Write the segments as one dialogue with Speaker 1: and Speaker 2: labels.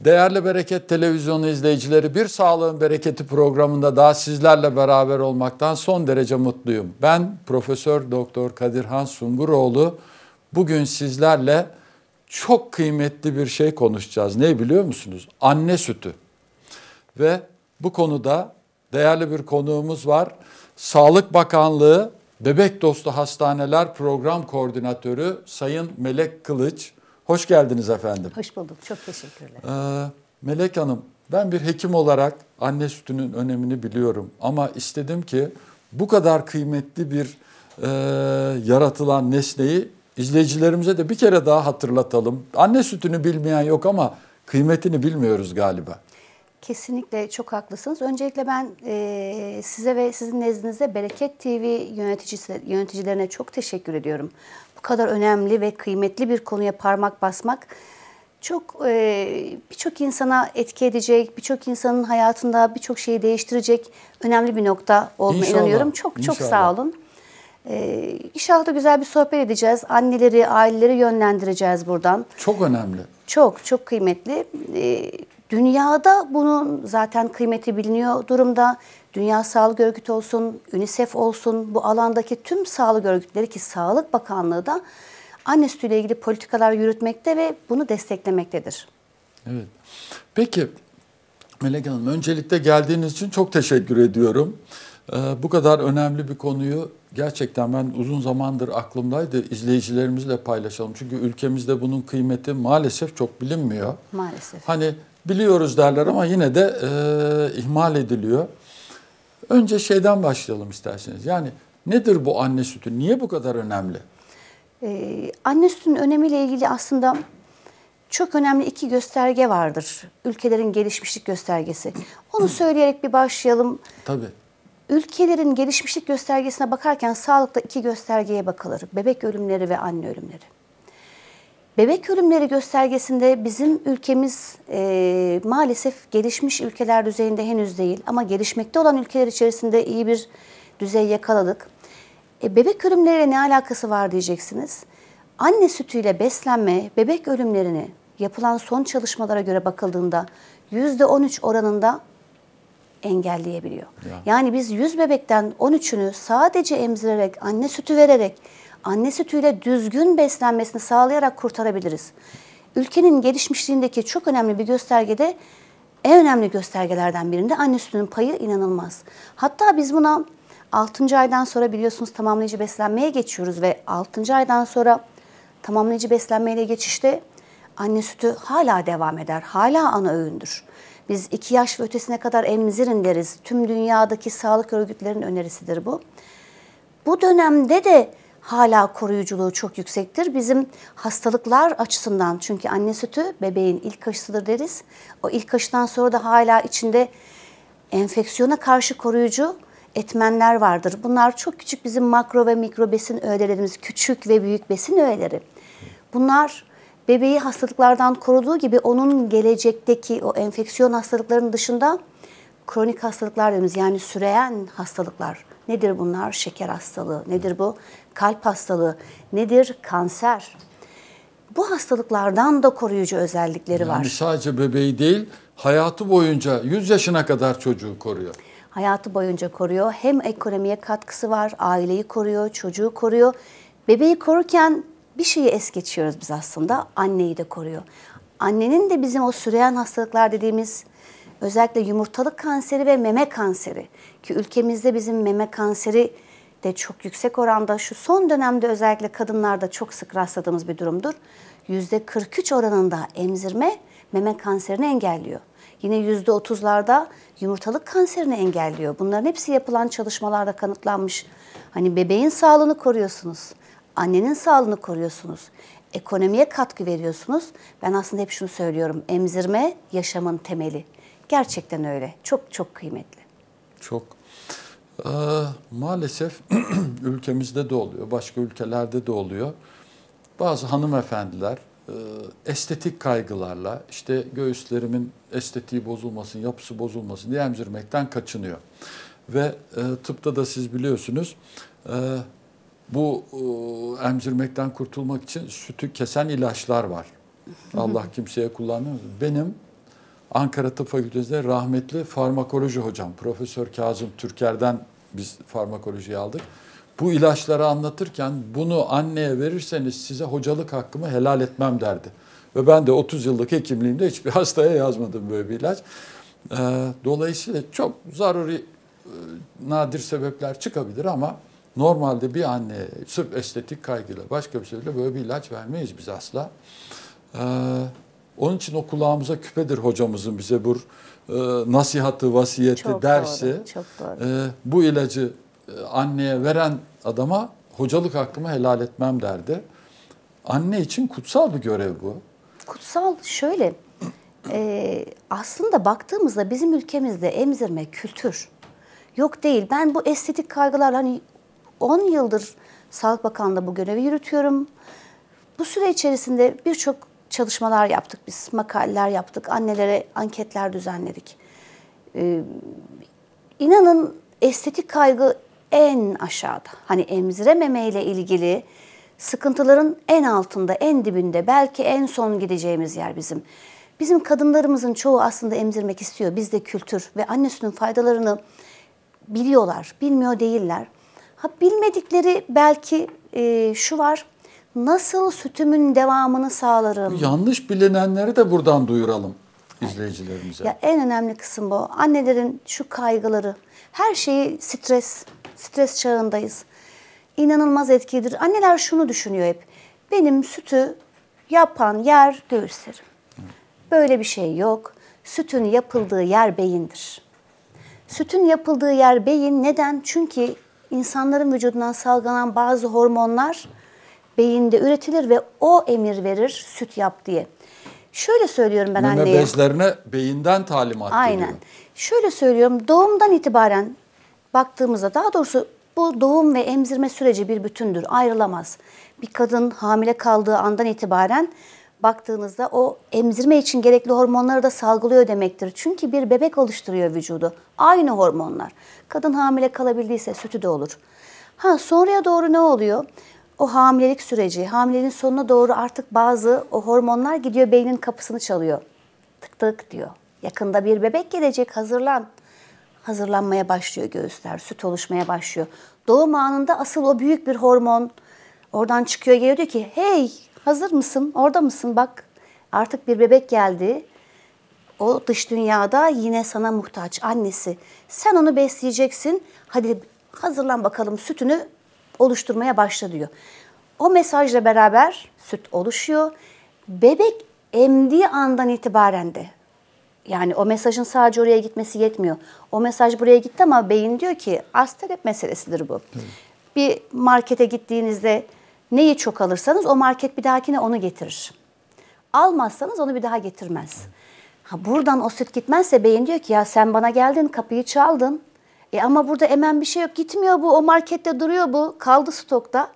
Speaker 1: Değerli Bereket Televizyonu izleyicileri bir Sağlığın Bereketi programında daha sizlerle beraber olmaktan son derece mutluyum. Ben Profesör Doktor Kadirhan Sunguroğlu. Bugün sizlerle çok kıymetli bir şey konuşacağız. Ne biliyor musunuz? Anne sütü. Ve bu konuda değerli bir konuğumuz var. Sağlık Bakanlığı Bebek Dostu Hastaneler Program Koordinatörü Sayın Melek Kılıç. Hoş geldiniz efendim.
Speaker 2: Hoş bulduk. Çok teşekkürler.
Speaker 1: Ee, Melek Hanım, ben bir hekim olarak anne sütünün önemini biliyorum ama istedim ki bu kadar kıymetli bir e, yaratılan nesneyi izleyicilerimize de bir kere daha hatırlatalım. Anne sütünü bilmeyen yok ama kıymetini bilmiyoruz galiba.
Speaker 2: Kesinlikle çok haklısınız. Öncelikle ben e, size ve sizin nezdinizde Bereket TV yöneticisi, yöneticilerine çok teşekkür ediyorum bu kadar önemli ve kıymetli bir konuya parmak basmak çok e, birçok insana etki edecek, birçok insanın hayatında birçok şeyi değiştirecek önemli bir nokta olduğuna inanıyorum. Çok İnşallah. çok sağ olun. E, inşallah da güzel bir sohbet edeceğiz. Anneleri, aileleri yönlendireceğiz buradan. Çok önemli. Çok çok kıymetli. E, dünyada bunun zaten kıymeti biliniyor durumda. Dünya Sağlık Örgütü olsun, UNICEF olsun bu alandaki tüm sağlık örgütleri ki Sağlık Bakanlığı da anne sütüyle ilgili politikalar yürütmekte ve bunu desteklemektedir.
Speaker 1: Evet. Peki Melek Hanım öncelikle geldiğiniz için çok teşekkür ediyorum. Ee, bu kadar önemli bir konuyu gerçekten ben uzun zamandır aklımdaydı. izleyicilerimizle paylaşalım. Çünkü ülkemizde bunun kıymeti maalesef çok bilinmiyor. Maalesef. Hani biliyoruz derler ama yine de e, ihmal ediliyor. Önce şeyden başlayalım isterseniz. Yani nedir bu anne sütü? Niye bu kadar önemli?
Speaker 2: Ee, anne sütünün önemiyle ilgili aslında çok önemli iki gösterge vardır. Ülkelerin gelişmişlik göstergesi. Onu söyleyerek bir başlayalım. Tabii. Ülkelerin gelişmişlik göstergesine bakarken sağlıkta iki göstergeye bakılır. Bebek ölümleri ve anne ölümleri. Bebek ölümleri göstergesinde bizim ülkemiz e, maalesef gelişmiş ülkeler düzeyinde henüz değil ama gelişmekte olan ülkeler içerisinde iyi bir düzey yakaladık. E, bebek ölümleriyle ne alakası var diyeceksiniz. Anne sütüyle beslenme bebek ölümlerini yapılan son çalışmalara göre bakıldığında %13 oranında engelleyebiliyor. Ya. Yani biz 100 bebekten 13'ünü sadece emzirerek, anne sütü vererek anne sütüyle düzgün beslenmesini sağlayarak kurtarabiliriz. Ülkenin gelişmişliğindeki çok önemli bir göstergede en önemli göstergelerden birinde anne sütünün payı inanılmaz. Hatta biz buna 6. aydan sonra biliyorsunuz tamamlayıcı beslenmeye geçiyoruz ve 6. aydan sonra tamamlayıcı beslenmeyle geçişte anne sütü hala devam eder, hala ana öğündür. Biz 2 yaş ve ötesine kadar emzirin deriz. Tüm dünyadaki sağlık örgütlerinin önerisidir bu. Bu dönemde de hala koruyuculuğu çok yüksektir. Bizim hastalıklar açısından çünkü anne sütü bebeğin ilk aşısıdır deriz. O ilk aşıdan sonra da hala içinde enfeksiyona karşı koruyucu etmenler vardır. Bunlar çok küçük bizim makro ve mikro besin öğelerimiz, küçük ve büyük besin öğeleri. Bunlar bebeği hastalıklardan koruduğu gibi onun gelecekteki o enfeksiyon hastalıklarının dışında kronik hastalıklar dediğimiz yani süreyen hastalıklar. Nedir bunlar? Şeker hastalığı. Nedir bu? kalp hastalığı nedir? Kanser. Bu hastalıklardan da koruyucu özellikleri yani var.
Speaker 1: Sadece bebeği değil, hayatı boyunca 100 yaşına kadar çocuğu koruyor
Speaker 2: hayatı boyunca koruyor. Hem ekonomiye katkısı var, aileyi koruyor, çocuğu koruyor. Bebeği korurken bir şeyi es geçiyoruz biz aslında. Anneyi de koruyor. Annenin de bizim o süreyen hastalıklar dediğimiz özellikle yumurtalık kanseri ve meme kanseri ki ülkemizde bizim meme kanseri de çok yüksek oranda şu son dönemde özellikle kadınlarda çok sık rastladığımız bir durumdur. %43 oranında emzirme meme kanserini engelliyor. Yine %30'larda yumurtalık kanserini engelliyor. Bunların hepsi yapılan çalışmalarda kanıtlanmış. Hani bebeğin sağlığını koruyorsunuz. Annenin sağlığını koruyorsunuz. Ekonomiye katkı veriyorsunuz. Ben aslında hep şunu söylüyorum. Emzirme yaşamın temeli. Gerçekten öyle. Çok çok kıymetli.
Speaker 1: Çok ee, maalesef ülkemizde de oluyor, başka ülkelerde de oluyor. Bazı hanımefendiler e, estetik kaygılarla işte göğüslerimin estetiği bozulmasın, yapısı bozulmasın diye emzirmekten kaçınıyor. Ve e, tıpta da siz biliyorsunuz e, bu e, emzirmekten kurtulmak için sütü kesen ilaçlar var. Allah kimseye kullanmıyor. Benim Ankara Tıp Fakültesi'nde rahmetli farmakoloji hocam Profesör Kazım Türker'den biz farmakolojiyi aldık. Bu ilaçları anlatırken bunu anneye verirseniz size hocalık hakkımı helal etmem derdi. Ve ben de 30 yıllık hekimliğimde hiçbir hastaya yazmadım böyle bir ilaç. Ee, dolayısıyla çok zaruri e, nadir sebepler çıkabilir ama normalde bir anne sırf estetik kaygıyla başka bir sebeple böyle bir ilaç vermeyiz biz asla. Ee, onun için o kulağımıza küpedir hocamızın bize bu e, nasihatı, vasiyeti, çok dersi. Doğru, çok doğru. E, bu ilacı e, anneye veren adama hocalık hakkımı helal etmem derdi. Anne için kutsal bir görev bu.
Speaker 2: Kutsal şöyle, e, aslında baktığımızda bizim ülkemizde emzirme kültür yok değil. Ben bu estetik kaygılar hani 10 yıldır Sağlık Bakanlığı'nda bu görevi yürütüyorum. Bu süre içerisinde birçok çalışmalar yaptık biz, makaleler yaptık, annelere anketler düzenledik. Ee, inanın estetik kaygı en aşağıda. Hani emzirememe ile ilgili sıkıntıların en altında, en dibinde, belki en son gideceğimiz yer bizim. Bizim kadınlarımızın çoğu aslında emzirmek istiyor. Bizde kültür ve annesinin faydalarını biliyorlar, bilmiyor değiller. Ha bilmedikleri belki e, şu var nasıl sütümün devamını sağlarım?
Speaker 1: Yanlış bilinenleri de buradan duyuralım izleyicilerimize. Ya
Speaker 2: en önemli kısım bu. Annelerin şu kaygıları. Her şeyi stres, stres çağındayız. İnanılmaz etkilidir. Anneler şunu düşünüyor hep. Benim sütü yapan yer göğüslerim. Böyle bir şey yok. Sütün yapıldığı yer beyindir. Sütün yapıldığı yer beyin. Neden? Çünkü insanların vücudundan salgılanan bazı hormonlar beyinde üretilir ve o emir verir süt yap diye. Şöyle söylüyorum ben Meme anneye. Meme
Speaker 1: bezlerine beyinden talimat Aynen. geliyor.
Speaker 2: Aynen. Şöyle söylüyorum doğumdan itibaren baktığımızda daha doğrusu bu doğum ve emzirme süreci bir bütündür, ayrılamaz. Bir kadın hamile kaldığı andan itibaren baktığınızda o emzirme için gerekli hormonları da salgılıyor demektir. Çünkü bir bebek oluşturuyor vücudu. Aynı hormonlar. Kadın hamile kalabildiyse sütü de olur. Ha sonraya doğru ne oluyor? o hamilelik süreci, hamilenin sonuna doğru artık bazı o hormonlar gidiyor beynin kapısını çalıyor. Tık tık diyor. Yakında bir bebek gelecek hazırlan. Hazırlanmaya başlıyor göğüsler, süt oluşmaya başlıyor. Doğum anında asıl o büyük bir hormon oradan çıkıyor geliyor diyor ki hey hazır mısın orada mısın bak artık bir bebek geldi. O dış dünyada yine sana muhtaç annesi. Sen onu besleyeceksin. Hadi hazırlan bakalım sütünü oluşturmaya başla diyor. O mesajla beraber süt oluşuyor. Bebek emdiği andan itibaren de yani o mesajın sadece oraya gitmesi yetmiyor. O mesaj buraya gitti ama beyin diyor ki arz talep meselesidir bu. Evet. Bir markete gittiğinizde neyi çok alırsanız o market bir dahakine onu getirir. Almazsanız onu bir daha getirmez. Ha buradan o süt gitmezse beyin diyor ki ya sen bana geldin kapıyı çaldın. E ama burada emen bir şey yok. Gitmiyor bu, o markette duruyor bu. Kaldı stokta.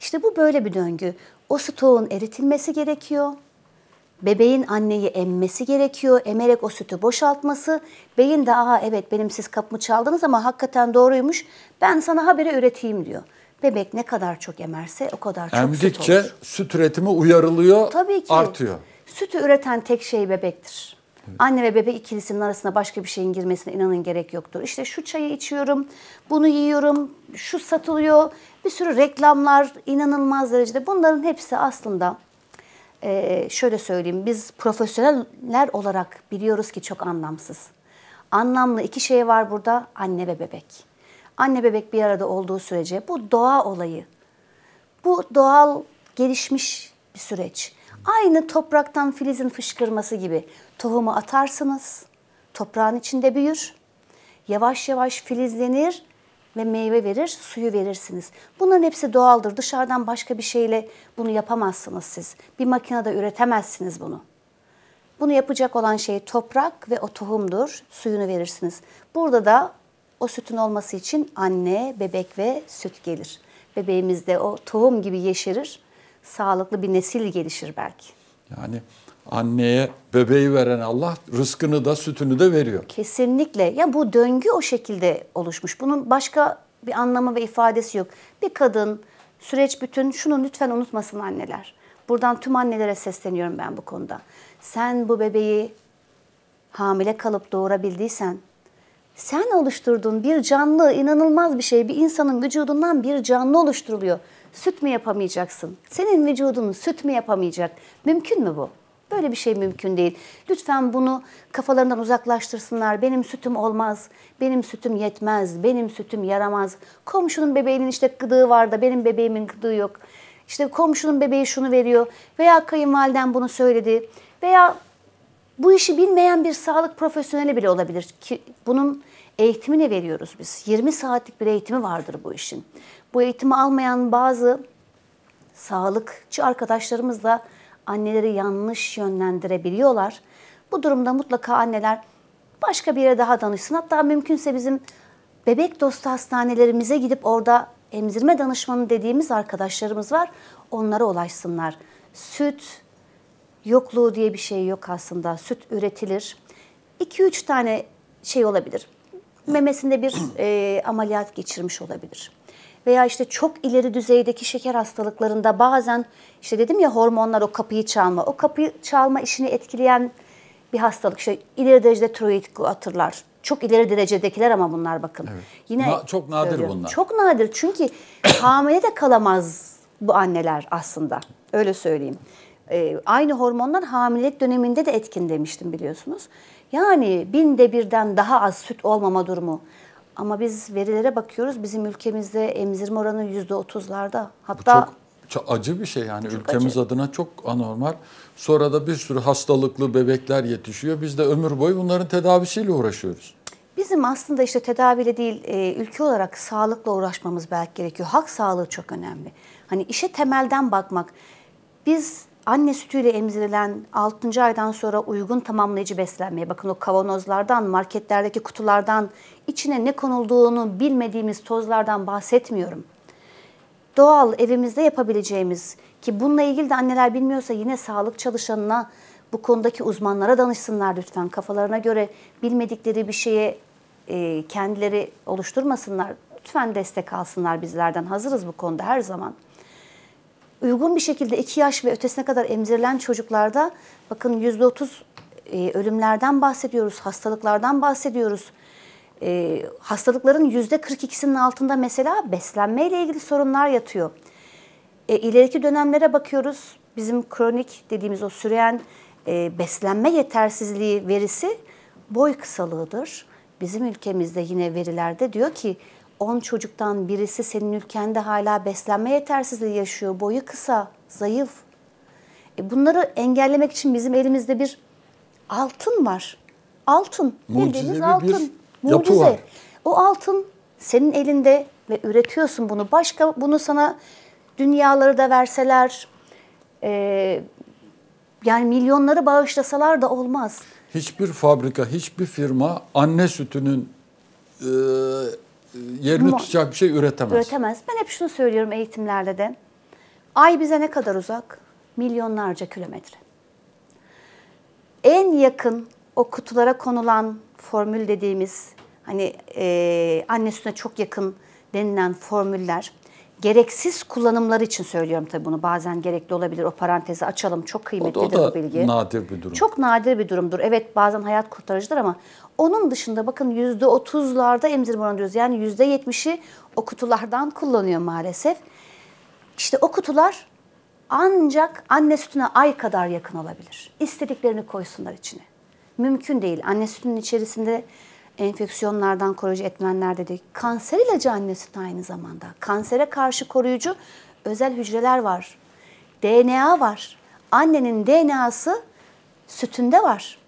Speaker 2: İşte bu böyle bir döngü. O stoğun eritilmesi gerekiyor. Bebeğin anneyi emmesi gerekiyor. Emerek o sütü boşaltması. Beyin de aa evet benim siz kapımı çaldınız ama hakikaten doğruymuş. Ben sana habere üreteyim diyor. Bebek ne kadar çok emerse o kadar çok Emdikçe
Speaker 1: süt olur. süt üretimi uyarılıyor, Tabii ki. artıyor.
Speaker 2: Sütü üreten tek şey bebektir. Anne ve bebek ikilisinin arasına başka bir şeyin girmesine inanın gerek yoktur. İşte şu çayı içiyorum, bunu yiyorum, şu satılıyor. Bir sürü reklamlar inanılmaz derecede. Bunların hepsi aslında e, şöyle söyleyeyim. Biz profesyoneller olarak biliyoruz ki çok anlamsız. Anlamlı iki şey var burada. Anne ve bebek. Anne bebek bir arada olduğu sürece bu doğa olayı. Bu doğal gelişmiş bir süreç. Aynı topraktan filizin fışkırması gibi tohumu atarsınız, toprağın içinde büyür, yavaş yavaş filizlenir ve meyve verir, suyu verirsiniz. Bunların hepsi doğaldır. Dışarıdan başka bir şeyle bunu yapamazsınız siz. Bir makinede üretemezsiniz bunu. Bunu yapacak olan şey toprak ve o tohumdur. Suyunu verirsiniz. Burada da o sütün olması için anne, bebek ve süt gelir. Bebeğimiz de o tohum gibi yeşerir sağlıklı bir nesil gelişir belki.
Speaker 1: Yani anneye bebeği veren Allah rızkını da sütünü de veriyor.
Speaker 2: Kesinlikle. Ya bu döngü o şekilde oluşmuş. Bunun başka bir anlamı ve ifadesi yok. Bir kadın süreç bütün şunu lütfen unutmasın anneler. Buradan tüm annelere sesleniyorum ben bu konuda. Sen bu bebeği hamile kalıp doğurabildiysen sen oluşturduğun bir canlı inanılmaz bir şey. Bir insanın vücudundan bir canlı oluşturuluyor. Süt mü yapamayacaksın? Senin vücudunun süt mü yapamayacak? Mümkün mü bu? Böyle bir şey mümkün değil. Lütfen bunu kafalarından uzaklaştırsınlar. Benim sütüm olmaz, benim sütüm yetmez, benim sütüm yaramaz. Komşunun bebeğinin işte gıdığı var da benim bebeğimin gıdığı yok. İşte komşunun bebeği şunu veriyor veya kayınvaliden bunu söyledi veya bu işi bilmeyen bir sağlık profesyoneli bile olabilir ki bunun eğitimini veriyoruz biz. 20 saatlik bir eğitimi vardır bu işin. Bu eğitimi almayan bazı sağlıkçı arkadaşlarımız da anneleri yanlış yönlendirebiliyorlar. Bu durumda mutlaka anneler başka bir yere daha danışsın. Hatta mümkünse bizim bebek dostu hastanelerimize gidip orada emzirme danışmanı dediğimiz arkadaşlarımız var. Onlara ulaşsınlar. Süt yokluğu diye bir şey yok aslında. Süt üretilir. 2-3 tane şey olabilir. Memesinde bir e, ameliyat geçirmiş olabilir veya işte çok ileri düzeydeki şeker hastalıklarında bazen işte dedim ya hormonlar o kapıyı çalma. O kapıyı çalma işini etkileyen bir hastalık. İşte ileri derecede tiroid atırlar. Çok ileri derecedekiler ama bunlar bakın. Evet. Yine Na, çok nadir söylüyorum. bunlar. Çok nadir çünkü hamile de kalamaz bu anneler aslında. Öyle söyleyeyim. Ee, aynı hormonlar hamilelik döneminde de etkin demiştim biliyorsunuz. Yani binde birden daha az süt olmama durumu, ama biz verilere bakıyoruz. Bizim ülkemizde emzirme oranı %30'larda. Hatta
Speaker 1: çok acı bir şey yani çok ülkemiz acı. adına çok anormal. Sonra da bir sürü hastalıklı bebekler yetişiyor. Biz de ömür boyu bunların tedavisiyle uğraşıyoruz.
Speaker 2: Bizim aslında işte tedaviyle değil e, ülke olarak sağlıkla uğraşmamız belki gerekiyor. Halk sağlığı çok önemli. Hani işe temelden bakmak. Biz anne sütüyle emzirilen 6. aydan sonra uygun tamamlayıcı beslenmeye bakın o kavanozlardan, marketlerdeki kutulardan, içine ne konulduğunu bilmediğimiz tozlardan bahsetmiyorum. Doğal evimizde yapabileceğimiz ki bununla ilgili de anneler bilmiyorsa yine sağlık çalışanına bu konudaki uzmanlara danışsınlar lütfen. Kafalarına göre bilmedikleri bir şeye e, kendileri oluşturmasınlar. Lütfen destek alsınlar bizlerden. Hazırız bu konuda her zaman uygun bir şekilde 2 yaş ve ötesine kadar emzirilen çocuklarda bakın %30 e, ölümlerden bahsediyoruz, hastalıklardan bahsediyoruz. E, hastalıkların %42'sinin altında mesela beslenmeyle ilgili sorunlar yatıyor. E, ileriki dönemlere bakıyoruz. Bizim kronik dediğimiz o süreyen e, beslenme yetersizliği verisi boy kısalığıdır. Bizim ülkemizde yine verilerde diyor ki 10 çocuktan birisi senin ülkende hala beslenme yetersizliği yaşıyor. Boyu kısa, zayıf. E bunları engellemek için bizim elimizde bir altın var. Altın, bildiğiniz altın. Bir mucize. var. O altın senin elinde ve üretiyorsun bunu. Başka bunu sana dünyaları da verseler, e, yani milyonları bağışlasalar da olmaz.
Speaker 1: Hiçbir fabrika, hiçbir firma anne sütünün e, ee, yerini Ama tutacak bir şey üretemez. Üretemez.
Speaker 2: Ben hep şunu söylüyorum eğitimlerde de. Ay bize ne kadar uzak? Milyonlarca kilometre. En yakın o kutulara konulan formül dediğimiz hani e, anne sütüne çok yakın denilen formüller gereksiz kullanımları için söylüyorum tabii bunu. Bazen gerekli olabilir. O parantezi açalım. Çok kıymetli bir da, o da bilgi. nadir bir durum. Çok nadir bir durumdur. Evet bazen hayat kurtarıcıdır ama onun dışında bakın %30'larda emzirme oranı diyoruz. Yani %70'i o kutulardan kullanıyor maalesef. İşte o kutular ancak anne sütüne ay kadar yakın olabilir. İstediklerini koysunlar içine. Mümkün değil. Anne sütünün içerisinde enfeksiyonlardan koruyucu etmenler dedik. Kanser ilacı anne sütü aynı zamanda. Kansere karşı koruyucu özel hücreler var. DNA var. Annenin DNA'sı sütünde var.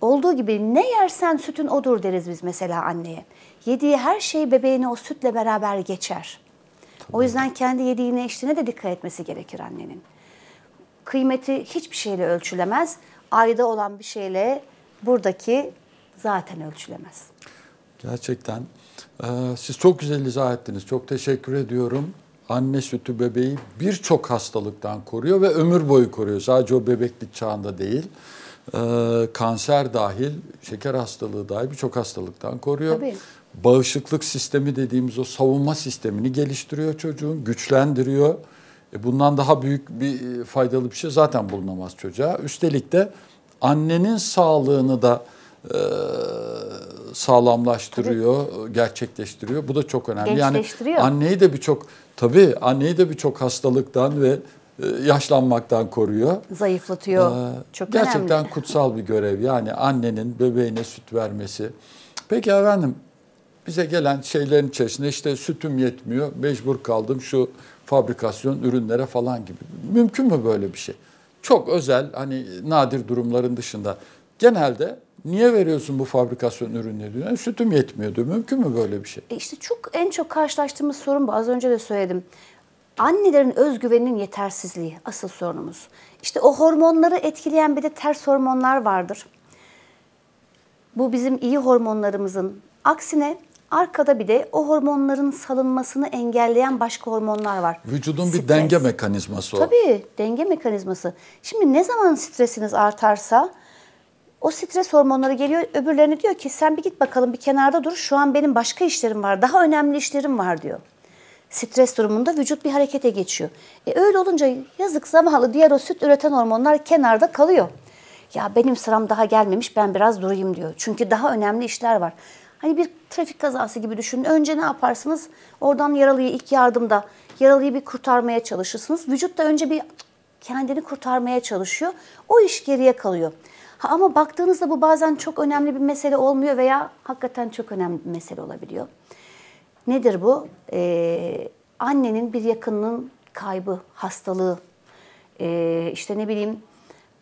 Speaker 2: Olduğu gibi ne yersen sütün odur deriz biz mesela anneye. Yediği her şey bebeğine o sütle beraber geçer. O yüzden kendi yediğine içtiğine de dikkat etmesi gerekir annenin. Kıymeti hiçbir şeyle ölçülemez. Ayda olan bir şeyle buradaki zaten ölçülemez.
Speaker 1: Gerçekten. Ee, siz çok güzel izah ettiniz. Çok teşekkür ediyorum. Anne sütü bebeği birçok hastalıktan koruyor ve ömür boyu koruyor. Sadece o bebeklik çağında değil. Ee, kanser dahil, şeker hastalığı dahil birçok hastalıktan koruyor. Tabii. Bağışıklık sistemi dediğimiz o savunma sistemini geliştiriyor çocuğun, güçlendiriyor. E, bundan daha büyük bir e, faydalı bir şey zaten bulunamaz çocuğa. Üstelik de annenin sağlığını da e, sağlamlaştırıyor, tabii. gerçekleştiriyor. Bu da çok önemli. Yani anneyi de birçok tabii anneyi de birçok hastalıktan ve e, yaşlanmaktan koruyor.
Speaker 2: Zayıflatıyor. Ee, çok gerçekten önemli.
Speaker 1: kutsal bir görev. Yani annenin bebeğine süt vermesi. Peki efendim bize gelen şeylerin içerisinde işte sütüm yetmiyor, mecbur kaldım şu fabrikasyon ürünlere falan gibi. Mümkün mü böyle bir şey? Çok özel hani nadir durumların dışında. Genelde Niye veriyorsun bu fabrikasyon ürünleri diyor. Sütüm yetmiyor diyor. Mümkün mü böyle bir şey?
Speaker 2: E işte çok en çok karşılaştığımız sorun bu. Az önce de söyledim. Annelerin özgüveninin yetersizliği asıl sorunumuz. İşte o hormonları etkileyen bir de ters hormonlar vardır. Bu bizim iyi hormonlarımızın aksine arkada bir de o hormonların salınmasını engelleyen başka hormonlar var.
Speaker 1: Vücudun Stres. bir denge mekanizması o.
Speaker 2: Tabii denge mekanizması. Şimdi ne zaman stresiniz artarsa o stres hormonları geliyor öbürlerine diyor ki sen bir git bakalım bir kenarda dur şu an benim başka işlerim var daha önemli işlerim var diyor. Stres durumunda vücut bir harekete geçiyor. E öyle olunca yazık zamanlı diğer o süt üreten hormonlar kenarda kalıyor. Ya benim sıram daha gelmemiş ben biraz durayım diyor. Çünkü daha önemli işler var. Hani bir trafik kazası gibi düşünün. Önce ne yaparsınız? Oradan yaralıyı ilk yardımda yaralıyı bir kurtarmaya çalışırsınız. Vücut da önce bir kendini kurtarmaya çalışıyor. O iş geriye kalıyor. Ha, ama baktığınızda bu bazen çok önemli bir mesele olmuyor veya hakikaten çok önemli bir mesele olabiliyor. Nedir bu? Ee, annenin bir yakınının kaybı, hastalığı, ee, işte ne bileyim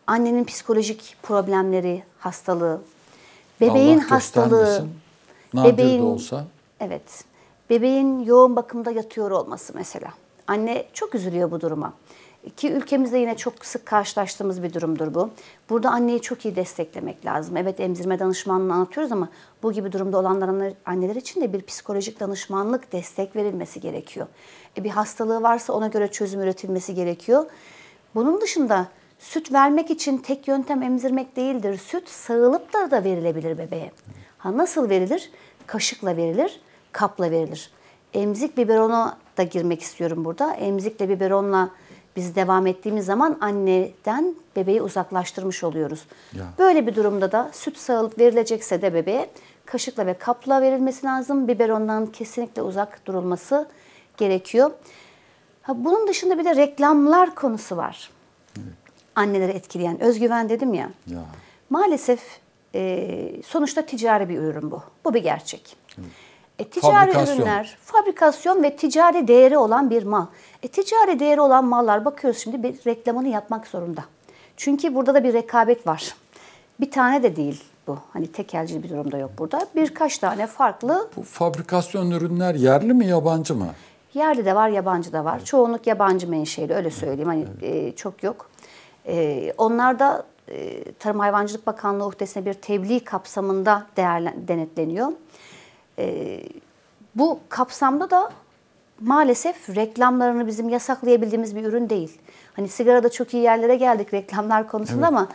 Speaker 2: annenin psikolojik problemleri, hastalığı, bebeğin Allah hastalığı, bebeğin olsa. Evet. Bebeğin yoğun bakımda yatıyor olması mesela. Anne çok üzülüyor bu duruma. Ki ülkemizde yine çok sık karşılaştığımız bir durumdur bu. Burada anneyi çok iyi desteklemek lazım. Evet emzirme danışmanlığını anlatıyoruz ama bu gibi durumda olan anneler için de bir psikolojik danışmanlık destek verilmesi gerekiyor. E, bir hastalığı varsa ona göre çözüm üretilmesi gerekiyor. Bunun dışında süt vermek için tek yöntem emzirmek değildir. Süt sağılıp da da verilebilir bebeğe. Ha nasıl verilir? Kaşıkla verilir, kapla verilir. Emzik biberona da girmek istiyorum burada. Emzikle biberonla biz devam ettiğimiz zaman anneden bebeği uzaklaştırmış oluyoruz. Ya. Böyle bir durumda da süt sağılıp verilecekse de bebeğe kaşıkla ve kapla verilmesi lazım. Biberondan kesinlikle uzak durulması gerekiyor. Ha, bunun dışında bir de reklamlar konusu var. Evet. Anneleri etkileyen özgüven dedim ya. ya. Maalesef e, sonuçta ticari bir ürün bu. Bu bir gerçek. Evet. E, ticari fabrikasyon. ürünler, fabrikasyon ve ticari değeri olan bir mal. E, ticari değeri olan mallar bakıyoruz şimdi bir reklamını yapmak zorunda. Çünkü burada da bir rekabet var. Bir tane de değil bu. Hani tekelci bir durumda yok burada. Birkaç tane farklı.
Speaker 1: Bu fabrikasyon ürünler yerli mi yabancı mı?
Speaker 2: Yerli de var, yabancı da var. Evet. Çoğunluk yabancı menşeli öyle söyleyeyim. Hani evet. e, çok yok. E, onlar da e, Tarım Hayvancılık Bakanlığı uhdesine bir tebliğ kapsamında değerlen, denetleniyor. Ee, bu kapsamda da maalesef reklamlarını bizim yasaklayabildiğimiz bir ürün değil. Hani sigarada çok iyi yerlere geldik reklamlar konusunda evet. ama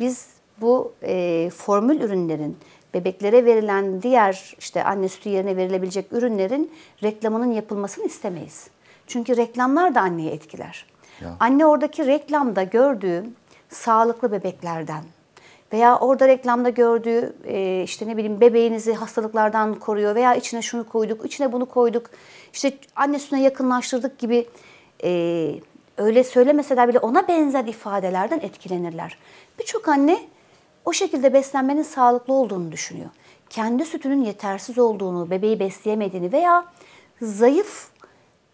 Speaker 2: biz bu e, formül ürünlerin bebeklere verilen diğer işte anne sütü yerine verilebilecek ürünlerin reklamının yapılmasını istemeyiz. Çünkü reklamlar da anneyi etkiler. Ya. Anne oradaki reklamda gördüğü sağlıklı bebeklerden, veya orada reklamda gördüğü e, işte ne bileyim bebeğinizi hastalıklardan koruyor veya içine şunu koyduk, içine bunu koyduk, işte anne sütüne yakınlaştırdık gibi e, öyle söylemeseler bile ona benzer ifadelerden etkilenirler. Birçok anne o şekilde beslenmenin sağlıklı olduğunu düşünüyor. Kendi sütünün yetersiz olduğunu, bebeği besleyemediğini veya zayıf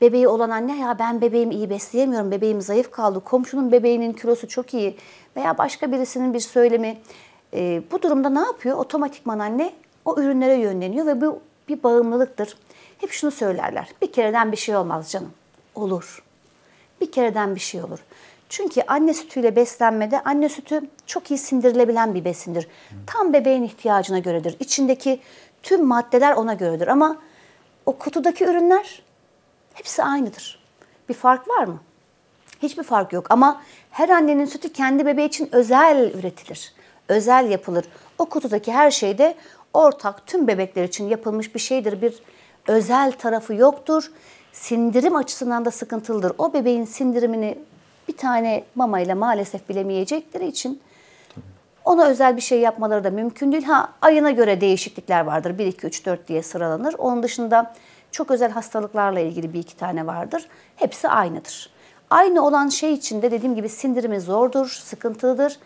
Speaker 2: Bebeği olan anne ya ben bebeğim iyi besleyemiyorum, bebeğim zayıf kaldı, komşunun bebeğinin kilosu çok iyi veya başka birisinin bir söylemi. E, bu durumda ne yapıyor? Otomatikman anne o ürünlere yönleniyor ve bu bir bağımlılıktır. Hep şunu söylerler. Bir kereden bir şey olmaz canım. Olur. Bir kereden bir şey olur. Çünkü anne sütüyle beslenmede anne sütü çok iyi sindirilebilen bir besindir. Tam bebeğin ihtiyacına göredir. İçindeki tüm maddeler ona göredir ama o kutudaki ürünler Hepsi aynıdır. Bir fark var mı? Hiçbir fark yok ama her annenin sütü kendi bebeği için özel üretilir. Özel yapılır. O kutudaki her şey de ortak tüm bebekler için yapılmış bir şeydir. Bir özel tarafı yoktur. Sindirim açısından da sıkıntılıdır. O bebeğin sindirimini bir tane mamayla maalesef bilemeyecekleri için ona özel bir şey yapmaları da mümkün değil. Ha ayına göre değişiklikler vardır. 1, 2, 3, 4 diye sıralanır. Onun dışında çok özel hastalıklarla ilgili bir iki tane vardır. Hepsi aynıdır. Aynı olan şey içinde dediğim gibi sindirimi zordur, sıkıntılıdır.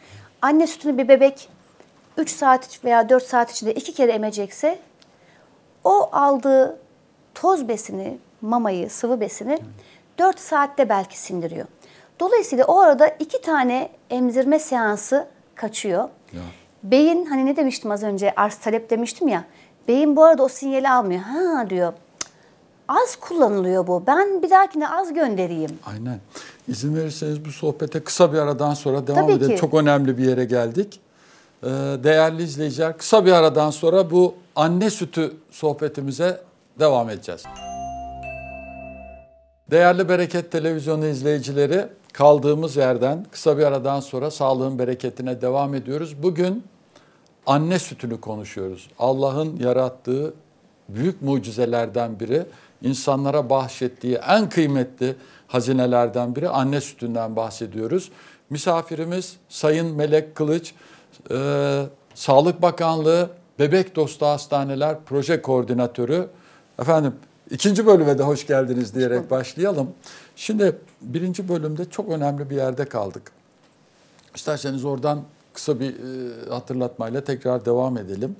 Speaker 2: Anne sütünü bir bebek 3 saat veya 4 saat içinde iki kere emecekse o aldığı toz besini, mamayı, sıvı besini 4 saatte belki sindiriyor. Dolayısıyla o arada iki tane emzirme seansı kaçıyor. Ya. Beyin hani ne demiştim az önce arz talep demiştim ya. Beyin bu arada o sinyali almıyor. Ha diyor az kullanılıyor bu. Ben bir dahakine az göndereyim.
Speaker 1: Aynen. İzin verirseniz bu sohbete kısa bir aradan sonra devam Tabii edelim. Ki. Çok önemli bir yere geldik. Ee, değerli izleyiciler kısa bir aradan sonra bu anne sütü sohbetimize devam edeceğiz. Değerli Bereket Televizyonu izleyicileri kaldığımız yerden kısa bir aradan sonra sağlığın bereketine devam ediyoruz. Bugün anne sütünü konuşuyoruz. Allah'ın yarattığı büyük mucizelerden biri insanlara bahşettiği en kıymetli hazinelerden biri anne sütünden bahsediyoruz. Misafirimiz Sayın Melek Kılıç, e, Sağlık Bakanlığı Bebek Dostu Hastaneler Proje Koordinatörü. Efendim ikinci bölüme de hoş geldiniz diyerek başlayalım. Şimdi birinci bölümde çok önemli bir yerde kaldık. İsterseniz oradan kısa bir e, hatırlatmayla tekrar devam edelim.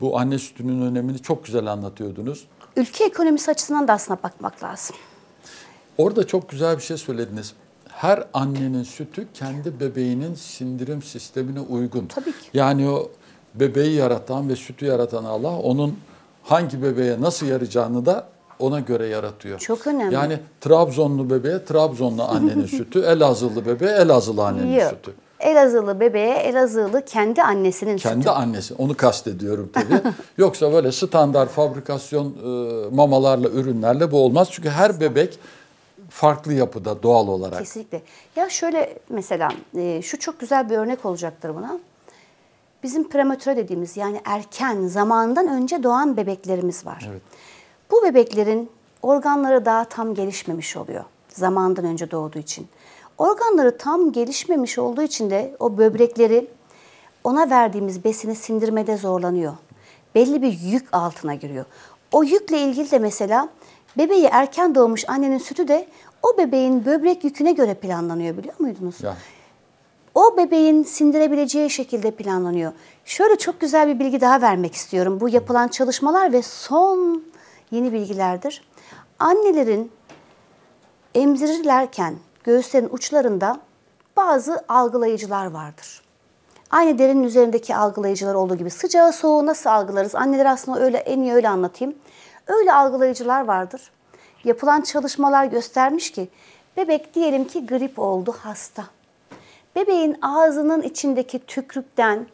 Speaker 1: Bu anne sütünün önemini çok güzel anlatıyordunuz
Speaker 2: ülke ekonomisi açısından da aslına bakmak lazım.
Speaker 1: Orada çok güzel bir şey söylediniz. Her annenin sütü kendi bebeğinin sindirim sistemine uygun. Tabii ki. Yani o bebeği yaratan ve sütü yaratan Allah onun hangi bebeğe nasıl yarayacağını da ona göre yaratıyor. Çok önemli. Yani Trabzonlu bebeğe Trabzonlu annenin sütü, Elazığlı bebeğe Elazığlı annenin Yok.
Speaker 2: sütü. Elazığlı bebeğe Elazığlı kendi annesinin kendi sütü. Kendi
Speaker 1: annesi. Onu kastediyorum tabii. Yoksa böyle standart fabrikasyon e, mamalarla, ürünlerle bu olmaz. Çünkü her bebek farklı yapıda doğal olarak.
Speaker 2: Kesinlikle. Ya şöyle mesela e, şu çok güzel bir örnek olacaktır buna. Bizim prematüre dediğimiz yani erken zamandan önce doğan bebeklerimiz var. Evet. Bu bebeklerin organları daha tam gelişmemiş oluyor zamandan önce doğduğu için. Organları tam gelişmemiş olduğu için de o böbrekleri ona verdiğimiz besini sindirmede zorlanıyor. Belli bir yük altına giriyor. O yükle ilgili de mesela bebeği erken doğmuş annenin sütü de o bebeğin böbrek yüküne göre planlanıyor biliyor muydunuz? Ya. O bebeğin sindirebileceği şekilde planlanıyor. Şöyle çok güzel bir bilgi daha vermek istiyorum. Bu yapılan çalışmalar ve son yeni bilgilerdir. Annelerin emzirirlerken göğüslerin uçlarında bazı algılayıcılar vardır. Aynı derinin üzerindeki algılayıcılar olduğu gibi sıcağı soğuğu nasıl algılarız? Anneler aslında öyle en iyi öyle anlatayım. Öyle algılayıcılar vardır. Yapılan çalışmalar göstermiş ki bebek diyelim ki grip oldu hasta. Bebeğin ağzının içindeki tükrükten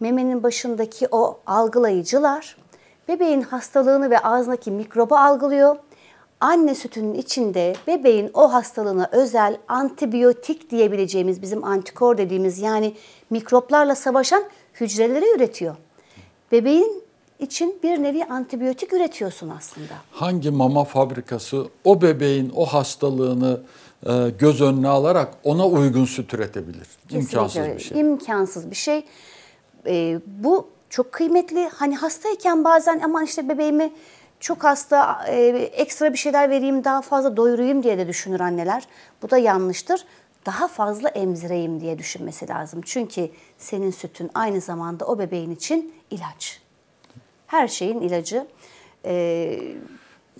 Speaker 2: memenin başındaki o algılayıcılar bebeğin hastalığını ve ağzındaki mikrobu algılıyor anne sütünün içinde bebeğin o hastalığına özel antibiyotik diyebileceğimiz bizim antikor dediğimiz yani mikroplarla savaşan hücreleri üretiyor. Bebeğin için bir nevi antibiyotik üretiyorsun aslında.
Speaker 1: Hangi mama fabrikası o bebeğin o hastalığını e, göz önüne alarak ona uygun süt üretebilir? Kesinlikle İmkansız öyle. bir
Speaker 2: şey. İmkansız bir şey. Ee, bu çok kıymetli. Hani hastayken bazen aman işte bebeğimi çok hasta e, ekstra bir şeyler vereyim daha fazla doyurayım diye de düşünür anneler. Bu da yanlıştır. Daha fazla emzireyim diye düşünmesi lazım. Çünkü senin sütün aynı zamanda o bebeğin için ilaç. Her şeyin ilacı. Ee,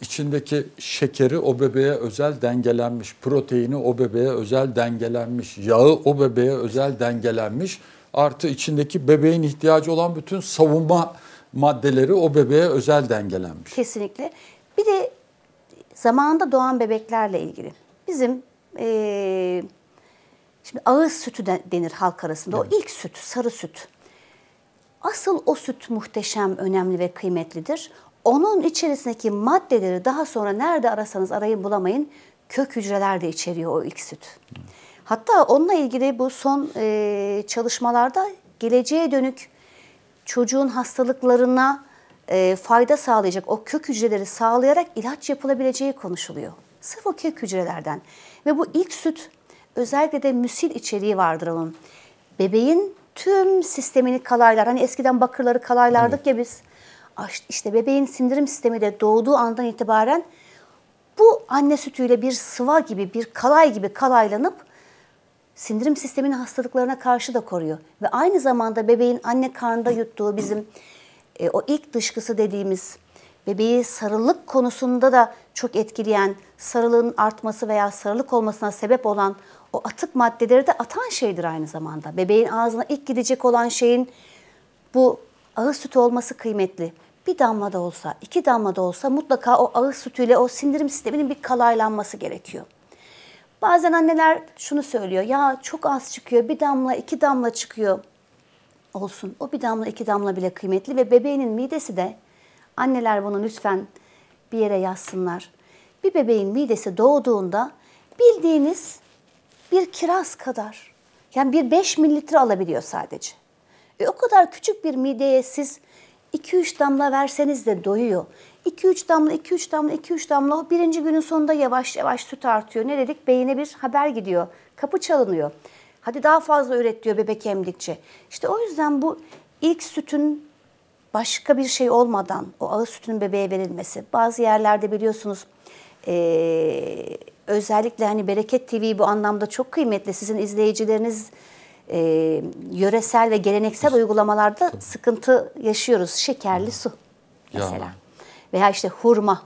Speaker 1: İçindeki şekeri o bebeğe özel dengelenmiş, proteini o bebeğe özel dengelenmiş, yağı o bebeğe özel dengelenmiş. Artı içindeki bebeğin ihtiyacı olan bütün savunma maddeleri o bebeğe özel dengelenmiş.
Speaker 2: Kesinlikle. Bir de zamanında doğan bebeklerle ilgili. Bizim e, şimdi ağız sütü denir halk arasında. Evet. O ilk süt, sarı süt. Asıl o süt muhteşem, önemli ve kıymetlidir. Onun içerisindeki maddeleri daha sonra nerede arasanız arayın bulamayın. Kök hücreler de içeriyor o ilk süt. Hatta onunla ilgili bu son e, çalışmalarda geleceğe dönük çocuğun hastalıklarına e, fayda sağlayacak o kök hücreleri sağlayarak ilaç yapılabileceği konuşuluyor. Sırf o kök hücrelerden. Ve bu ilk süt özellikle de müsil içeriği vardır onun. Bebeğin tüm sistemini kalaylar. Hani eskiden bakırları kalaylardık evet. ya biz. İşte bebeğin sindirim sistemi de doğduğu andan itibaren bu anne sütüyle bir sıva gibi, bir kalay gibi kalaylanıp sindirim sisteminin hastalıklarına karşı da koruyor. Ve aynı zamanda bebeğin anne karnında yuttuğu bizim e, o ilk dışkısı dediğimiz bebeği sarılık konusunda da çok etkileyen, sarılığın artması veya sarılık olmasına sebep olan o atık maddeleri de atan şeydir aynı zamanda. Bebeğin ağzına ilk gidecek olan şeyin bu ağız sütü olması kıymetli. Bir damla da olsa, iki damla da olsa mutlaka o ağız sütüyle o sindirim sisteminin bir kalaylanması gerekiyor. Bazen anneler şunu söylüyor. Ya çok az çıkıyor. Bir damla, iki damla çıkıyor. Olsun. O bir damla, iki damla bile kıymetli ve bebeğinin midesi de anneler bunu lütfen bir yere yazsınlar. Bir bebeğin midesi doğduğunda bildiğiniz bir kiraz kadar. Yani bir 5 mililitre alabiliyor sadece. E o kadar küçük bir mideye siz 2-3 damla verseniz de doyuyor. 2-3 damla, 2-3 damla, 2-3 damla o birinci günün sonunda yavaş yavaş süt artıyor. Ne dedik? Beyine bir haber gidiyor. Kapı çalınıyor. Hadi daha fazla üret diyor bebek emdikçe. İşte o yüzden bu ilk sütün başka bir şey olmadan o ağız sütünün bebeğe verilmesi. Bazı yerlerde biliyorsunuz ee, özellikle hani Bereket TV bu anlamda çok kıymetli. Sizin izleyicileriniz e, yöresel ve geleneksel uygulamalarda sıkıntı yaşıyoruz. Şekerli su mesela. Ya veya işte hurma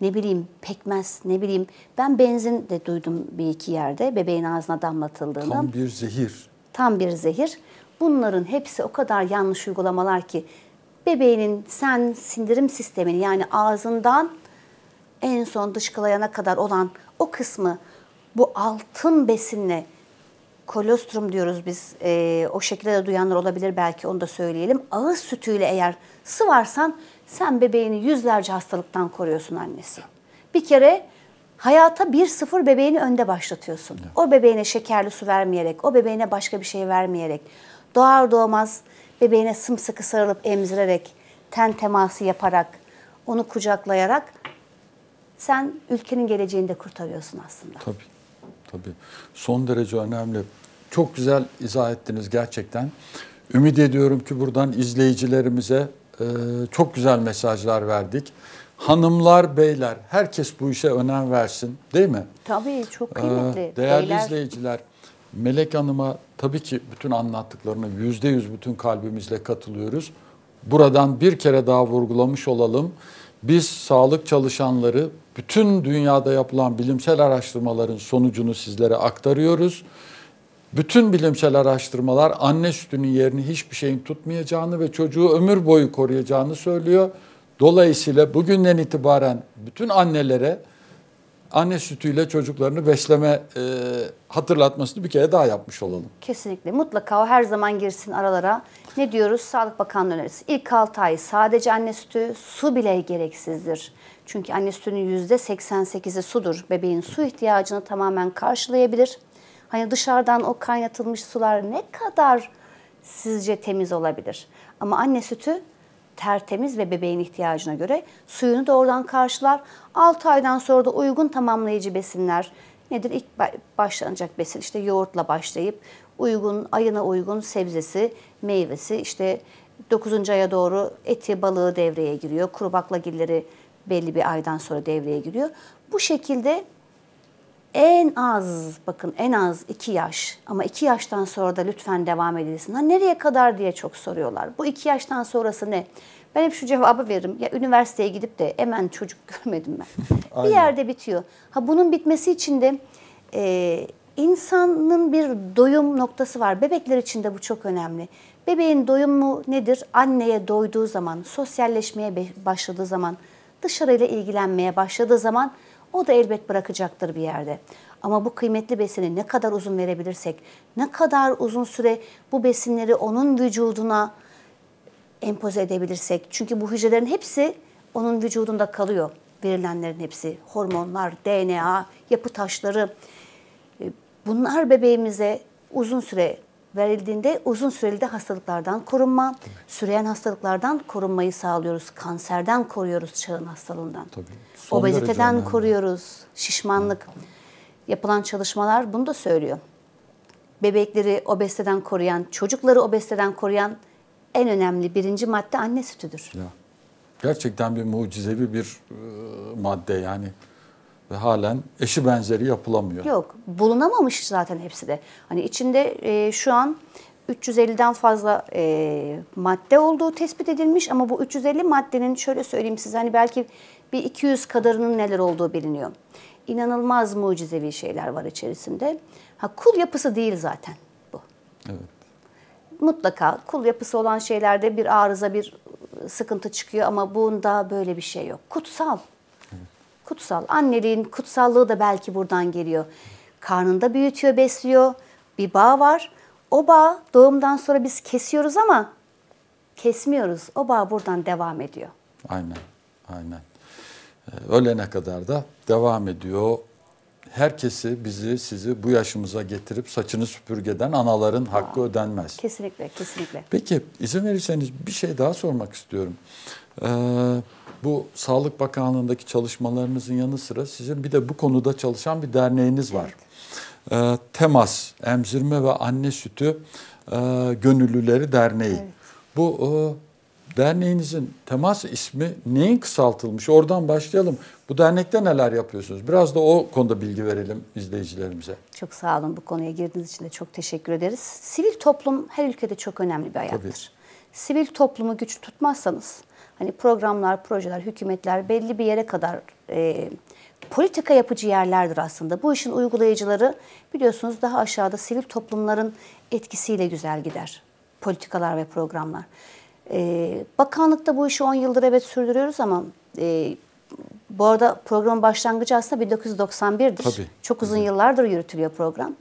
Speaker 2: ne bileyim pekmez, ne bileyim. Ben benzin de duydum bir iki yerde bebeğin ağzına damlatıldığını. Tam
Speaker 1: bir zehir.
Speaker 2: Tam bir zehir. Bunların hepsi o kadar yanlış uygulamalar ki bebeğinin sen sindirim sistemini yani ağzından en son dışkılayana kadar olan o kısmı bu altın besinle kolostrum diyoruz biz e, o şekilde de duyanlar olabilir belki onu da söyleyelim. Ağız sütüyle eğer sıvarsan sen bebeğini yüzlerce hastalıktan koruyorsun annesi. Bir kere hayata bir sıfır bebeğini önde başlatıyorsun. O bebeğine şekerli su vermeyerek, o bebeğine başka bir şey vermeyerek, doğar doğmaz bebeğine sımsıkı sarılıp emzirerek, ten teması yaparak, onu kucaklayarak sen ülkenin geleceğini de kurtarıyorsun aslında.
Speaker 1: Tabii, tabii. Son derece önemli. Çok güzel izah ettiniz gerçekten. Ümit ediyorum ki buradan izleyicilerimize e, çok güzel mesajlar verdik. Hanımlar, beyler, herkes bu işe önem versin değil mi?
Speaker 2: Tabii çok ee, kıymetli. Ee, değerli beyler.
Speaker 1: izleyiciler, Melek Hanım'a tabii ki bütün anlattıklarını yüzde yüz bütün kalbimizle katılıyoruz. Buradan bir kere daha vurgulamış olalım. Biz sağlık çalışanları bütün dünyada yapılan bilimsel araştırmaların sonucunu sizlere aktarıyoruz. Bütün bilimsel araştırmalar anne sütünün yerini hiçbir şeyin tutmayacağını ve çocuğu ömür boyu koruyacağını söylüyor. Dolayısıyla bugünden itibaren bütün annelere anne sütüyle çocuklarını besleme e, hatırlatmasını bir kere daha yapmış olalım.
Speaker 2: Kesinlikle. Mutlaka o her zaman girsin aralara. Ne diyoruz? Sağlık Bakanlığı önerisi. İlk 6 ay sadece anne sütü, su bile gereksizdir. Çünkü anne sütünün %88'i sudur. Bebeğin su ihtiyacını tamamen karşılayabilir. Hani dışarıdan o kaynatılmış sular ne kadar sizce temiz olabilir? Ama anne sütü tertemiz ve bebeğin ihtiyacına göre suyunu doğrudan karşılar. 6 aydan sonra da uygun tamamlayıcı besinler nedir? İlk başlanacak besin işte yoğurtla başlayıp uygun, ayına uygun sebzesi, meyvesi işte 9. aya doğru eti, balığı devreye giriyor. Kuru baklagilleri belli bir aydan sonra devreye giriyor. Bu şekilde en az bakın en az 2 yaş ama 2 yaştan sonra da lütfen devam edilsin. Ha, nereye kadar diye çok soruyorlar. Bu 2 yaştan sonrası ne? Ben hep şu cevabı veririm. Ya üniversiteye gidip de hemen çocuk görmedim ben. bir yerde bitiyor. Ha bunun bitmesi için de e, insanın bir doyum noktası var. Bebekler için de bu çok önemli. Bebeğin doyumu nedir? Anneye doyduğu zaman, sosyalleşmeye başladığı zaman, dışarıyla ilgilenmeye başladığı zaman o da elbet bırakacaktır bir yerde. Ama bu kıymetli besini ne kadar uzun verebilirsek, ne kadar uzun süre bu besinleri onun vücuduna empoze edebilirsek. Çünkü bu hücrelerin hepsi onun vücudunda kalıyor. Verilenlerin hepsi hormonlar, DNA, yapı taşları. Ee, bunlar bebeğimize uzun süre verildiğinde uzun süreli de hastalıklardan korunma, süreyen hastalıklardan korunmayı sağlıyoruz. Kanserden koruyoruz çağın hastalığından. Tabii. Obeziteden koruyoruz, şişmanlık. Hı. Yapılan çalışmalar bunu da söylüyor. Bebekleri obeziteden koruyan, çocukları obeziteden koruyan en önemli birinci madde anne sütüdür. Ya.
Speaker 1: Gerçekten bir mucizevi bir e, madde yani ve halen eşi benzeri yapılamıyor.
Speaker 2: Yok, bulunamamış zaten hepsi de. Hani içinde e, şu an 350'den fazla e, madde olduğu tespit edilmiş ama bu 350 maddenin şöyle söyleyeyim size hani belki bir 200 kadarının neler olduğu biliniyor. İnanılmaz mucizevi şeyler var içerisinde. Ha kul yapısı değil zaten bu. Evet. Mutlaka kul yapısı olan şeylerde bir arıza, bir sıkıntı çıkıyor ama bunda böyle bir şey yok. Kutsal kutsal. Anneliğin kutsallığı da belki buradan geliyor. Karnında büyütüyor, besliyor. Bir bağ var. O bağ doğumdan sonra biz kesiyoruz ama kesmiyoruz. O bağ buradan devam ediyor.
Speaker 1: Aynen, aynen. Ee, ölene kadar da devam ediyor. Herkesi, bizi, sizi bu yaşımıza getirip saçını süpürgeden anaların hakkı Aa, ödenmez.
Speaker 2: Kesinlikle, kesinlikle.
Speaker 1: Peki izin verirseniz bir şey daha sormak istiyorum. Ee, bu Sağlık Bakanlığı'ndaki çalışmalarınızın yanı sıra sizin bir de bu konuda çalışan bir derneğiniz var. Ee, Temas, Emzirme ve Anne Sütü e, Gönüllüleri Derneği. Evet. Bu e, derneğinizin Temas ismi neyin kısaltılmış? Oradan başlayalım. Bu dernekte neler yapıyorsunuz? Biraz da o konuda bilgi verelim izleyicilerimize.
Speaker 2: Çok sağ olun bu konuya girdiğiniz için de çok teşekkür ederiz. Sivil toplum her ülkede çok önemli bir hayattır. Tabii. Sivil toplumu güçlü tutmazsanız Hani programlar, projeler, hükümetler belli bir yere kadar e, politika yapıcı yerlerdir aslında. Bu işin uygulayıcıları biliyorsunuz daha aşağıda sivil toplumların etkisiyle güzel gider politikalar ve programlar. Ee, bakanlıkta bu işi 10 yıldır evet sürdürüyoruz ama e, bu arada programın başlangıcı aslında 1991'dir. Tabii. Çok uzun Hı. yıllardır yürütülüyor program.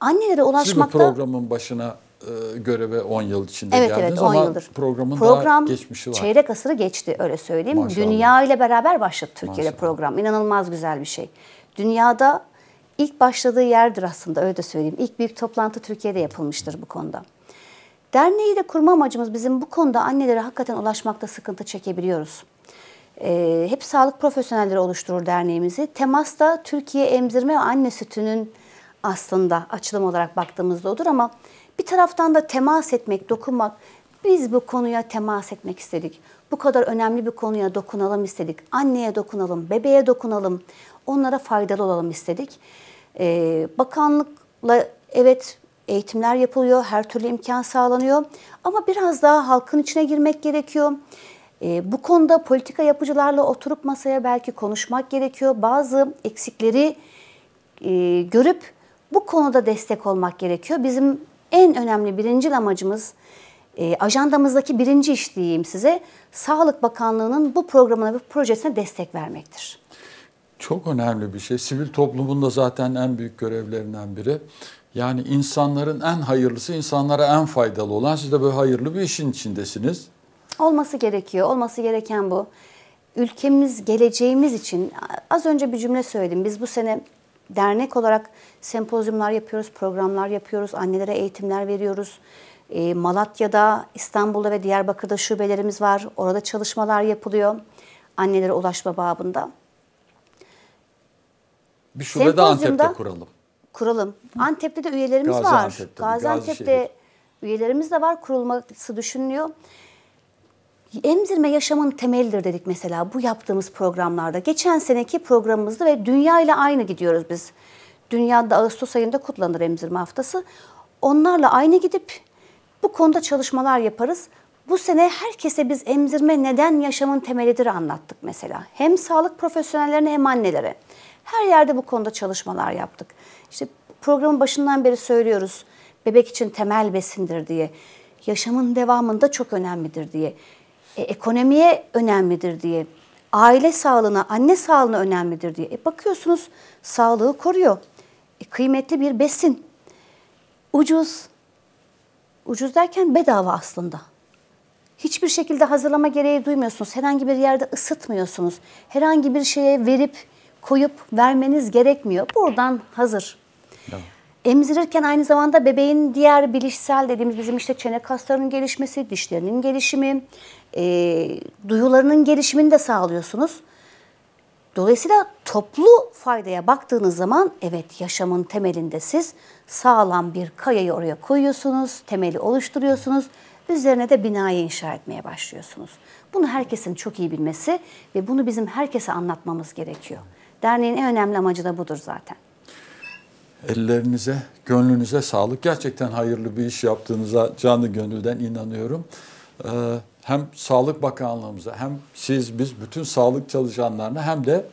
Speaker 2: Annelere ulaşmakta... Siz
Speaker 1: programın başına e, göreve 10 yıl içinde evet, geldiniz evet, 10 ama yıldır. programın program, daha geçmişi var. Çeyrek
Speaker 2: asırı geçti öyle söyleyeyim. Maşallah. Dünya ile beraber başladı Türkiye'de Maşallah. program. İnanılmaz güzel bir şey. Dünyada ilk başladığı yerdir aslında öyle de söyleyeyim. İlk büyük toplantı Türkiye'de yapılmıştır bu konuda. Derneği de kurma amacımız bizim bu konuda annelere hakikaten ulaşmakta sıkıntı çekebiliyoruz. Ee, hep sağlık profesyonelleri oluşturur derneğimizi. Temas da Türkiye emzirme ve anne sütünün aslında açılım olarak baktığımızda odur ama bir taraftan da temas etmek, dokunmak. Biz bu konuya temas etmek istedik. Bu kadar önemli bir konuya dokunalım istedik. Anneye dokunalım, bebeğe dokunalım. Onlara faydalı olalım istedik. Ee, bakanlıkla evet eğitimler yapılıyor, her türlü imkan sağlanıyor. Ama biraz daha halkın içine girmek gerekiyor. E, bu konuda politika yapıcılarla oturup masaya belki konuşmak gerekiyor. Bazı eksikleri e, görüp bu konuda destek olmak gerekiyor. Bizim en önemli birincil amacımız e, ajandamızdaki birinci iş diyeyim size Sağlık Bakanlığı'nın bu programına ve projesine destek vermektir.
Speaker 1: Çok önemli bir şey. Sivil toplumun da zaten en büyük görevlerinden biri. Yani insanların en hayırlısı, insanlara en faydalı olan siz de böyle hayırlı bir işin içindesiniz.
Speaker 2: Olması gerekiyor. Olması gereken bu. Ülkemiz, geleceğimiz için az önce bir cümle söyledim. Biz bu sene dernek olarak sempozyumlar yapıyoruz, programlar yapıyoruz, annelere eğitimler veriyoruz. E, Malatya'da, İstanbul'da ve Diyarbakır'da şubelerimiz var. Orada çalışmalar yapılıyor annelere ulaşma babında.
Speaker 1: Bir şube de Antep'te kuralım.
Speaker 2: Kuralım. Antep'te de üyelerimiz Gaziantep'te, var. Gaziantep'te Gazi üyelerimiz de var. Kurulması düşünülüyor. Emzirme yaşamın temelidir dedik mesela bu yaptığımız programlarda. Geçen seneki programımızda ve dünya ile aynı gidiyoruz biz. Dünyada Ağustos ayında kutlanır emzirme haftası. Onlarla aynı gidip bu konuda çalışmalar yaparız. Bu sene herkese biz emzirme neden yaşamın temelidir anlattık mesela. Hem sağlık profesyonellerine hem annelere. Her yerde bu konuda çalışmalar yaptık. İşte programın başından beri söylüyoruz. Bebek için temel besindir diye. Yaşamın devamında çok önemlidir diye e, ekonomiye önemlidir diye, aile sağlığına, anne sağlığına önemlidir diye. E, bakıyorsunuz sağlığı koruyor. E, kıymetli bir besin. Ucuz. Ucuz derken bedava aslında. Hiçbir şekilde hazırlama gereği duymuyorsunuz. Herhangi bir yerde ısıtmıyorsunuz. Herhangi bir şeye verip koyup vermeniz gerekmiyor. Buradan hazır. Evet. Emzirirken aynı zamanda bebeğin diğer bilişsel dediğimiz bizim işte çene kaslarının gelişmesi, dişlerinin gelişimi, e, duyularının gelişimini de sağlıyorsunuz. Dolayısıyla toplu faydaya baktığınız zaman evet yaşamın temelinde siz sağlam bir kayayı oraya koyuyorsunuz, temeli oluşturuyorsunuz, üzerine de binayı inşa etmeye başlıyorsunuz. Bunu herkesin çok iyi bilmesi ve bunu bizim herkese anlatmamız gerekiyor. Derneğin en önemli amacı da budur zaten.
Speaker 1: Ellerinize, gönlünüze sağlık. Gerçekten hayırlı bir iş yaptığınıza canı gönülden inanıyorum. Ee, hem Sağlık Bakanlığımıza hem siz biz bütün sağlık çalışanlarına hem de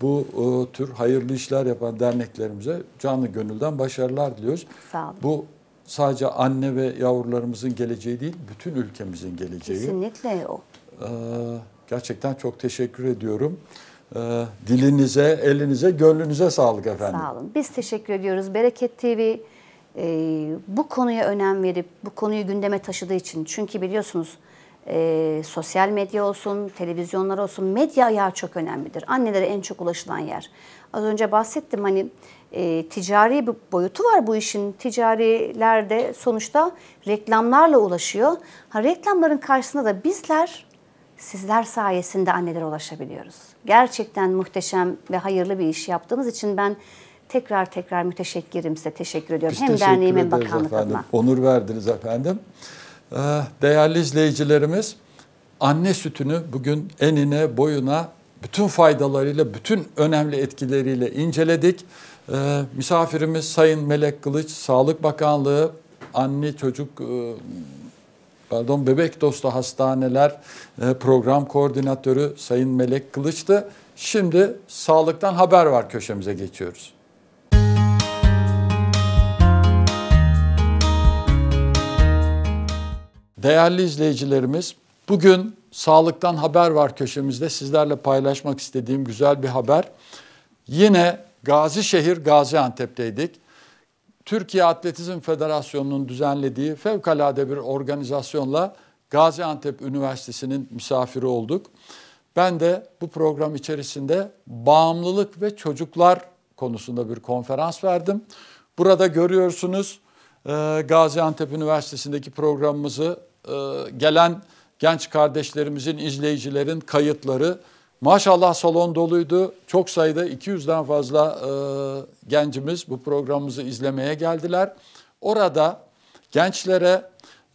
Speaker 1: bu e, tür hayırlı işler yapan derneklerimize canı gönülden başarılar diliyoruz. Sağ olun. Bu sadece anne ve yavrularımızın geleceği değil, bütün ülkemizin geleceği.
Speaker 2: Kesinlikle o.
Speaker 1: Ee, gerçekten çok teşekkür ediyorum e, dilinize, elinize, gönlünüze sağlık efendim. Sağ olun.
Speaker 2: Biz teşekkür ediyoruz. Bereket TV e, bu konuya önem verip bu konuyu gündeme taşıdığı için. Çünkü biliyorsunuz e, sosyal medya olsun, televizyonlar olsun medya ayağı çok önemlidir. Annelere en çok ulaşılan yer. Az önce bahsettim hani e, ticari bir boyutu var bu işin. Ticariler de sonuçta reklamlarla ulaşıyor. Ha reklamların karşısında da bizler sizler sayesinde annelere ulaşabiliyoruz gerçekten muhteşem ve hayırlı bir iş yaptığınız için ben tekrar tekrar müteşekkirim size. Teşekkür ediyorum. Biz hem Derneği'me, derneğim bakanlık efendim. adına.
Speaker 1: Onur verdiniz efendim. Ee, değerli izleyicilerimiz anne sütünü bugün enine boyuna bütün faydalarıyla, bütün önemli etkileriyle inceledik. Ee, misafirimiz Sayın Melek Kılıç, Sağlık Bakanlığı, Anne Çocuk e, pardon bebek dostu hastaneler e, program koordinatörü Sayın Melek Kılıç'tı. Şimdi sağlıktan haber var köşemize geçiyoruz. Değerli izleyicilerimiz, bugün Sağlıktan Haber Var köşemizde sizlerle paylaşmak istediğim güzel bir haber. Yine Gazişehir, Gaziantep'teydik. Türkiye Atletizm Federasyonu'nun düzenlediği fevkalade bir organizasyonla Gaziantep Üniversitesi'nin misafiri olduk. Ben de bu program içerisinde bağımlılık ve çocuklar konusunda bir konferans verdim. Burada görüyorsunuz e, Gaziantep Üniversitesi'ndeki programımızı e, gelen genç kardeşlerimizin, izleyicilerin kayıtları Maşallah salon doluydu. Çok sayıda 200'den fazla e, gencimiz bu programımızı izlemeye geldiler. Orada gençlere,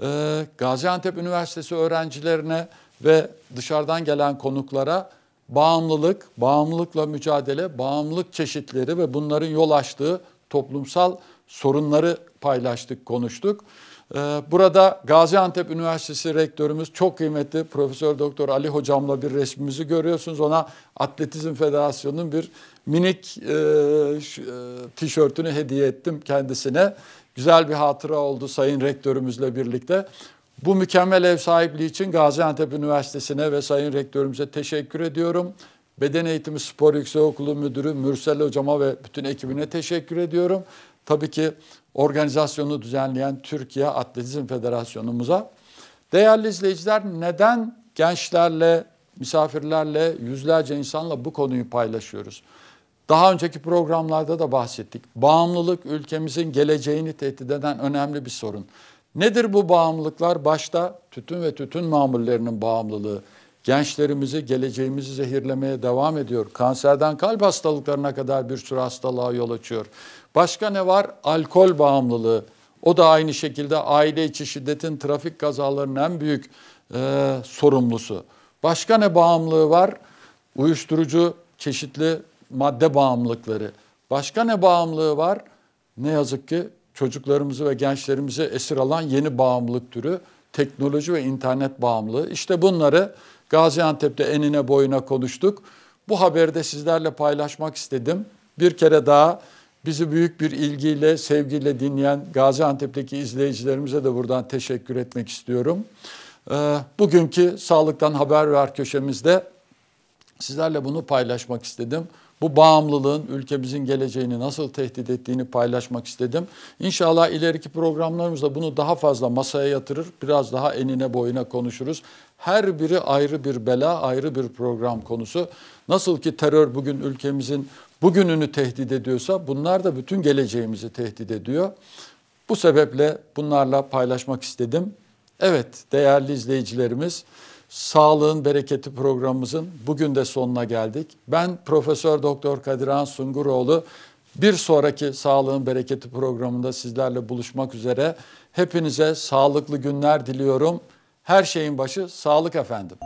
Speaker 1: e, Gaziantep Üniversitesi öğrencilerine ve dışarıdan gelen konuklara bağımlılık, bağımlılıkla mücadele, bağımlılık çeşitleri ve bunların yol açtığı toplumsal sorunları paylaştık, konuştuk. Ee, burada Gaziantep Üniversitesi Rektörümüz çok kıymetli Profesör Doktor Ali Hocam'la bir resmimizi görüyorsunuz. Ona Atletizm Federasyonu'nun bir minik e, e, tişörtünü hediye ettim kendisine. Güzel bir hatıra oldu Sayın Rektörümüzle birlikte. Bu mükemmel ev sahipliği için Gaziantep Üniversitesi'ne ve Sayın Rektörümüze teşekkür ediyorum. Beden Eğitimi Spor Yüksekokulu Müdürü Mürsel Hocama ve bütün ekibine teşekkür ediyorum. Tabii ki organizasyonu düzenleyen Türkiye Atletizm Federasyonumuza. Değerli izleyiciler neden gençlerle, misafirlerle, yüzlerce insanla bu konuyu paylaşıyoruz? Daha önceki programlarda da bahsettik. Bağımlılık ülkemizin geleceğini tehdit eden önemli bir sorun. Nedir bu bağımlılıklar? Başta tütün ve tütün mamullerinin bağımlılığı. Gençlerimizi, geleceğimizi zehirlemeye devam ediyor. Kanserden kalp hastalıklarına kadar bir sürü hastalığa yol açıyor. Başka ne var? Alkol bağımlılığı. O da aynı şekilde aile içi şiddetin trafik kazalarının en büyük e, sorumlusu. Başka ne bağımlılığı var? Uyuşturucu çeşitli madde bağımlılıkları. Başka ne bağımlılığı var? Ne yazık ki çocuklarımızı ve gençlerimizi esir alan yeni bağımlılık türü teknoloji ve internet bağımlılığı. İşte bunları Gaziantep'te enine boyuna konuştuk. Bu haberi de sizlerle paylaşmak istedim. Bir kere daha Bizi büyük bir ilgiyle, sevgiyle dinleyen Gaziantep'teki izleyicilerimize de buradan teşekkür etmek istiyorum. Ee, bugünkü Sağlıktan Haber Ver köşemizde sizlerle bunu paylaşmak istedim. Bu bağımlılığın ülkemizin geleceğini nasıl tehdit ettiğini paylaşmak istedim. İnşallah ileriki programlarımızda bunu daha fazla masaya yatırır, biraz daha enine boyuna konuşuruz. Her biri ayrı bir bela, ayrı bir program konusu. Nasıl ki terör bugün ülkemizin bugününü tehdit ediyorsa bunlar da bütün geleceğimizi tehdit ediyor. Bu sebeple bunlarla paylaşmak istedim. Evet değerli izleyicilerimiz Sağlığın Bereketi programımızın bugün de sonuna geldik. Ben Profesör Doktor Kadirhan Sunguroğlu. Bir sonraki Sağlığın Bereketi programında sizlerle buluşmak üzere. Hepinize sağlıklı günler diliyorum. Her şeyin başı sağlık efendim.